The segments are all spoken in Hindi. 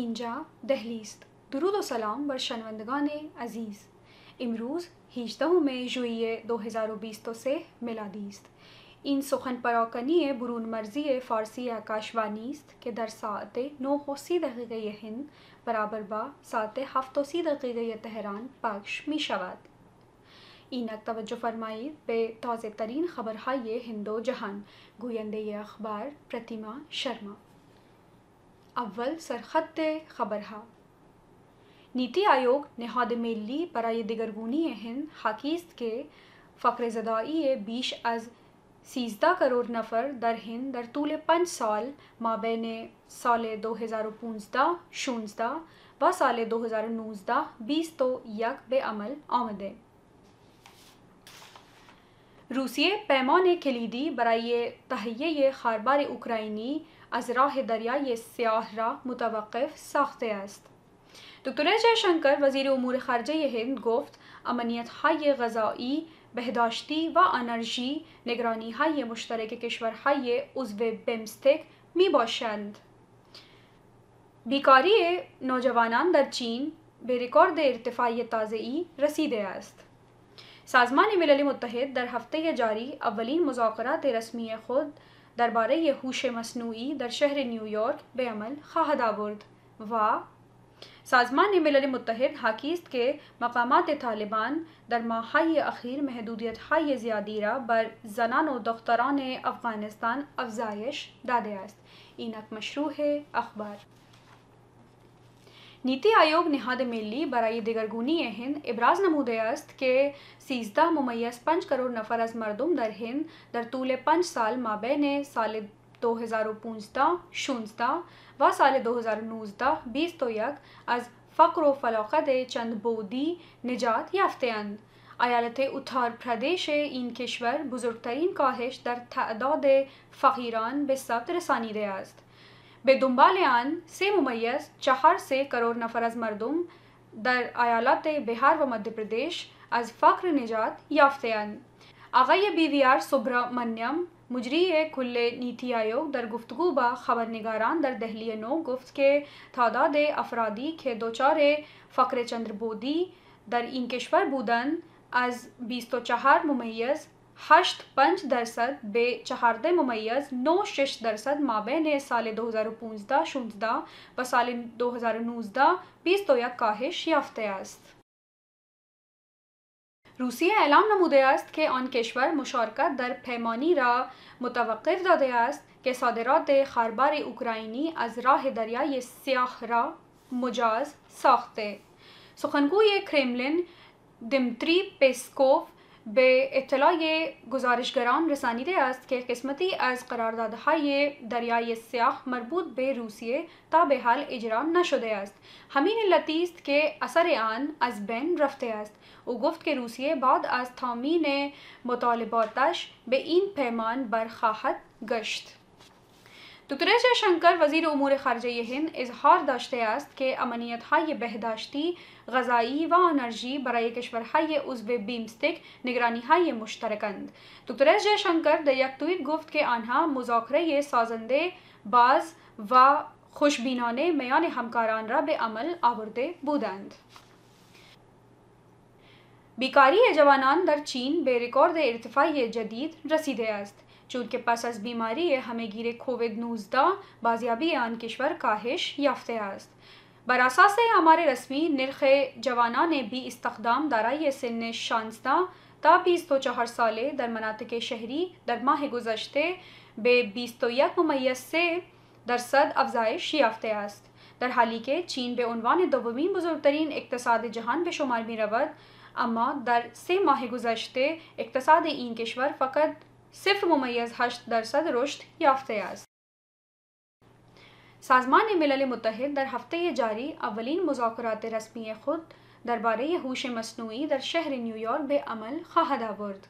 इंजा दहलीस्त दरुदोसलाम बर शनवंदगान अज़ीज़ इमरूज़ हिजदह में जुए दो हज़ार तो से मिलादीस्त इन सुखन परोकनी बुरून मर्जी ए फ़ारसी आकाशवानीस्त के दर सात नौ होसी दकीक़ हिंद बराबर बा सात हफ्तोसी दकीक़ तहरान पक्ष मिशवाद इनक तवज्जो फरमाई बे तोज़ तरीन ख़बर हाय हिंदो जहान गुयंदे अखबार प्रतिमा शर्मा अव्वल सरहत खबर हा नीति आयोग नहाद मेली पराये दिगरगुनी हिन हकीस्त के फकर जदाई बीश अज सीजदा करोड़ नफर दर हिन दर तूले पंच साल माबेन साले दो हज़ार पूंजदा शूंजदा व साले दो हज़ार नूजदा बीस तो यक बेअमल आमदे रूसी पैमाने खिलीदी बराये तहये ये खारबार उक्राइनी از راه دریای سیاه را متوقف ساخته است دکتر جایشنکر وزیر امور خارجه هند گفت امنیت های غذایی بهداشتی و انرژی نگرانی های مشترک کشورهای عضو بمستک می باشند بیکاری نوجوانان در چین به رکورد ارتفاعی تازه‌ای رسیده است سازمان ملل متحد در هفته جاری اولین مذاکرات رسمی خود दरबार हूश मसनू दर शहर न्यूयॉर्क बेअमल खाहदाबुर्द वाह साजमान ने मिल मुतहद हाकिस्त के मकाम तालिबान दरमा हाई अखीर महदूदियत हाई ज्यादीरा बर जनान दख्तरान अफगानिस्तान अफजाइश दादयास इनक मशरू है अखबार نیتی آیوگ نهاد ملی برای دگرگونی هند ابراز نموده است که 13 ممیز 5 کروڑ نفر از مردم در هند در طول 5 سال مابین سال 2015 شوند و سال 20 21 از فقر و فلاقت چند بودی نجات یافتهاند ایالت اتار پردیش این کشور بزرگترین کاهش در تعداد فقیران به ثبت رسانیده است बेदुम्बालियान से मुमैस चार से करोड़ नफरज मरदुम दर अयालत बिहार व मध्य प्रदेश अज फ़ख्र निजात याफ्तयान आगैय बी वी आर सुब्रमण्यम मुजरी खुले नीति आयोग दर गुफ्तु बा खबर निगारान दर दहली नो गुफ्त के थादाद अफरादी खे दो चौरे फ़्र चंद्र बोदी दर इंकेश्वर बुदन अज बीस तो चार मुमैस हश्त पंज दरसद बे चहारद मुमैज़ नौ शिश दरसद ने साले दो हज़ार पूंजदा शुंजदा व साल दो हज़ार नूजदा बीस तो या काहिश याफ्तयास्त रूसिया ऐलाम नमूदयास्त के ऑन केशवर मुशरका दर पैमानी रा मुतवक़ दादयास्त के सौदरात खारबार उक्राइनी अजराह दरिया ये स्याहरा मुजाज साख्ते सुखनकू ये क्रेमलिन दिमत्री पेस्कोव बे इतला ये गुजारिश गराम रसानी अस्त के किस्मती अज़ करारदादा ये दरियाए स्याह मरबूत बे रूसिए ताब हाल इजरा न शुदे अस्त हमीन लतीस के असर आन अजबैन रफ्ते अस्त उ गुफ्त के रूसिए बाद अज थामी ने मुतालबातश बे इन पैमान बरखाहत गश्त तो जय शंकर वजीर अमूर खारजा हिंद इजहार दाशत आस्त के अमनीत हाय बहदाश्ती गजाई व अनर्जी बरए कशवर हाय उजब बीमस्तिक निगरानी हाय मुश्तरकंद तो शंकर जयशंकर दयकतुई गुफ्त के आना मुजाकर ये साजंदे बाज व ने मैन हमकारान रब अमल आवर्दे बुदंद बिकारी जवानान दर चीन बेरिकॉर्द इरतफा ये जदीद रसीदे अस्त पास अस बीमारी है हमें गिरे खोविद नूजदा बाजियाबी आनकिश्वर काहिश याफ्ते आस्त बरासा से हमारे रस्मी निरख जवाना ने भी इस्तखदाम दारा ये सिन शानस्दा ता तो चार साले दर मनात के शहरी दर माह गुजशते बे बीस तो यक मुमैस से दरसद अफजाइश याफ्ते आस्त दर हाली के चीन बेनवान दोबमी बुजुर्ग तरीन इकतसाद जहान बेशुमार में रवद अमा दर से माह गुजशते इकतसाद इन केश्वर फ़कत صفر مميز هشت درصد رشد یافته است. سازمان ملل متحد در هفته جاری اولین مذاکرات رسمی خود درباره هوش مصنوعی در شهر نیویورک به عمل خواهد آورد.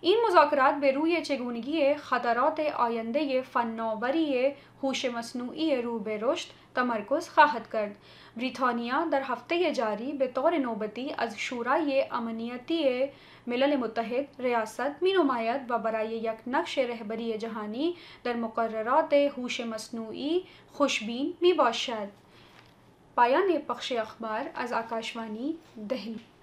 این مذاکرات به روی چگونگی خطرات آینده فناوری هوش مصنوعی رو به رشد تمرکز خواهد کرد بریتانیا در هفته جاری به طور نوبتی از شورای امنیتی ملل متحد ریاست می نماید و برای یک نقش رهبری جهانی در مقررات هوش مصنوعی خوشبین می باشد پایان بخش اخبار از آکاشوانی دهلی